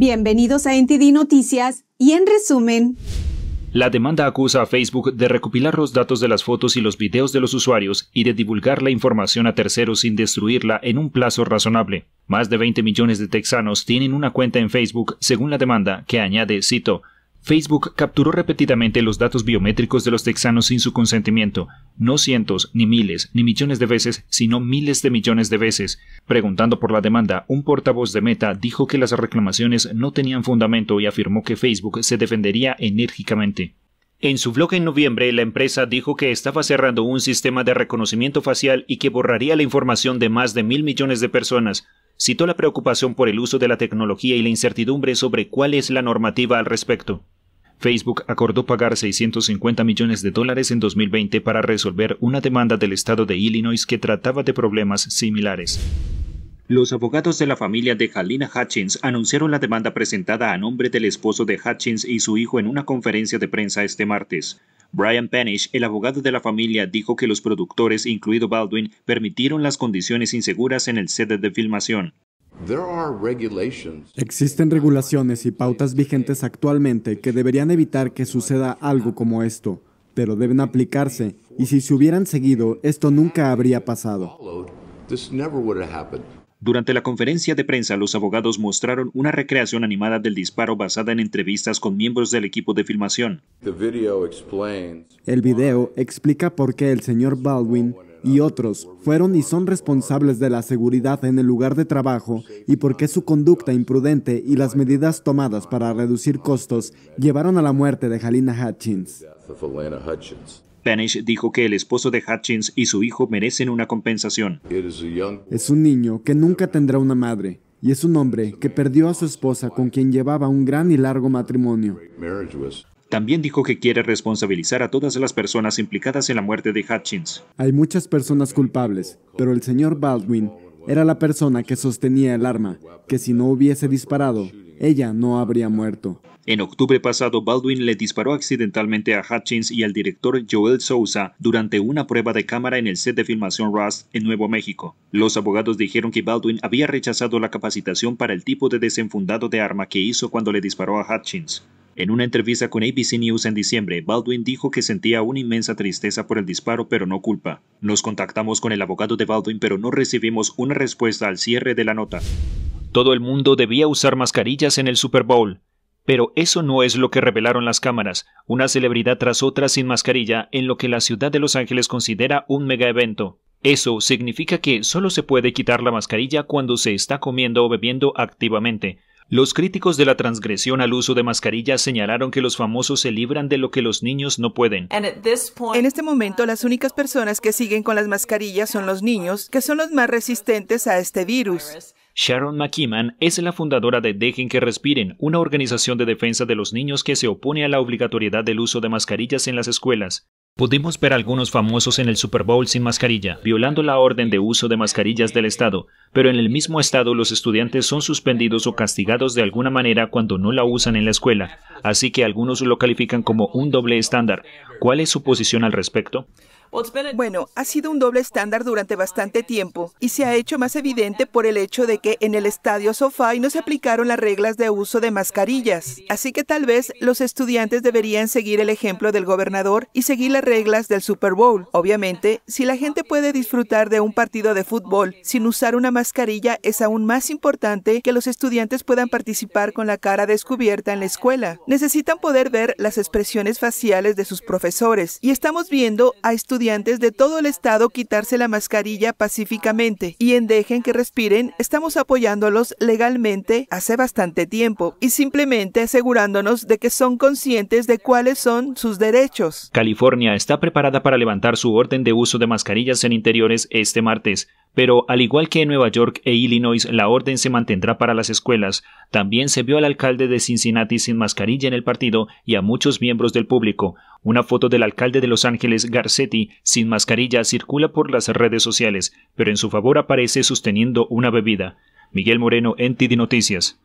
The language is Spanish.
Bienvenidos a NTD Noticias y en resumen. La demanda acusa a Facebook de recopilar los datos de las fotos y los videos de los usuarios y de divulgar la información a terceros sin destruirla en un plazo razonable. Más de 20 millones de texanos tienen una cuenta en Facebook, según la demanda, que añade, cito, Facebook capturó repetidamente los datos biométricos de los texanos sin su consentimiento, no cientos, ni miles, ni millones de veces, sino miles de millones de veces. Preguntando por la demanda, un portavoz de Meta dijo que las reclamaciones no tenían fundamento y afirmó que Facebook se defendería enérgicamente. En su blog en noviembre, la empresa dijo que estaba cerrando un sistema de reconocimiento facial y que borraría la información de más de mil millones de personas. Citó la preocupación por el uso de la tecnología y la incertidumbre sobre cuál es la normativa al respecto. Facebook acordó pagar 650 millones de dólares en 2020 para resolver una demanda del estado de Illinois que trataba de problemas similares. Los abogados de la familia de Halina Hutchins anunciaron la demanda presentada a nombre del esposo de Hutchins y su hijo en una conferencia de prensa este martes. Brian Pennish, el abogado de la familia, dijo que los productores, incluido Baldwin, permitieron las condiciones inseguras en el set de filmación. Existen regulaciones y pautas vigentes actualmente que deberían evitar que suceda algo como esto, pero deben aplicarse y si se hubieran seguido, esto nunca habría pasado. Durante la conferencia de prensa, los abogados mostraron una recreación animada del disparo basada en entrevistas con miembros del equipo de filmación. El video explica por qué el señor Baldwin y otros fueron y son responsables de la seguridad en el lugar de trabajo y porque su conducta imprudente y las medidas tomadas para reducir costos llevaron a la muerte de Halina Hutchins. Banish dijo que el esposo de Hutchins y su hijo merecen una compensación. Es un niño que nunca tendrá una madre y es un hombre que perdió a su esposa con quien llevaba un gran y largo matrimonio. También dijo que quiere responsabilizar a todas las personas implicadas en la muerte de Hutchins. Hay muchas personas culpables, pero el señor Baldwin era la persona que sostenía el arma, que si no hubiese disparado, ella no habría muerto. En octubre pasado, Baldwin le disparó accidentalmente a Hutchins y al director Joel Sousa durante una prueba de cámara en el set de filmación Rust en Nuevo México. Los abogados dijeron que Baldwin había rechazado la capacitación para el tipo de desenfundado de arma que hizo cuando le disparó a Hutchins. En una entrevista con ABC News en diciembre, Baldwin dijo que sentía una inmensa tristeza por el disparo, pero no culpa. Nos contactamos con el abogado de Baldwin, pero no recibimos una respuesta al cierre de la nota. Todo el mundo debía usar mascarillas en el Super Bowl. Pero eso no es lo que revelaron las cámaras, una celebridad tras otra sin mascarilla en lo que la ciudad de Los Ángeles considera un mega evento. Eso significa que solo se puede quitar la mascarilla cuando se está comiendo o bebiendo activamente, los críticos de la transgresión al uso de mascarillas señalaron que los famosos se libran de lo que los niños no pueden. En este momento, las únicas personas que siguen con las mascarillas son los niños, que son los más resistentes a este virus. Sharon McKeeman es la fundadora de Dejen que Respiren, una organización de defensa de los niños que se opone a la obligatoriedad del uso de mascarillas en las escuelas. Pudimos ver algunos famosos en el Super Bowl sin mascarilla, violando la orden de uso de mascarillas del Estado, pero en el mismo Estado los estudiantes son suspendidos o castigados de alguna manera cuando no la usan en la escuela, así que algunos lo califican como un doble estándar. ¿Cuál es su posición al respecto? Bueno, ha sido un doble estándar durante bastante tiempo y se ha hecho más evidente por el hecho de que en el estadio SoFi no se aplicaron las reglas de uso de mascarillas. Así que tal vez los estudiantes deberían seguir el ejemplo del gobernador y seguir las reglas del Super Bowl. Obviamente, si la gente puede disfrutar de un partido de fútbol sin usar una mascarilla, es aún más importante que los estudiantes puedan participar con la cara descubierta en la escuela. Necesitan poder ver las expresiones faciales de sus profesores y estamos viendo a estudiantes estudiantes de todo el estado quitarse la mascarilla pacíficamente y en Dejen que respiren estamos apoyándolos legalmente hace bastante tiempo y simplemente asegurándonos de que son conscientes de cuáles son sus derechos. California está preparada para levantar su orden de uso de mascarillas en interiores este martes. Pero al igual que en Nueva York e Illinois la orden se mantendrá para las escuelas, también se vio al alcalde de Cincinnati sin mascarilla en el partido y a muchos miembros del público. Una foto del alcalde de Los Ángeles, Garcetti, sin mascarilla circula por las redes sociales, pero en su favor aparece sosteniendo una bebida. Miguel Moreno, NTD Noticias.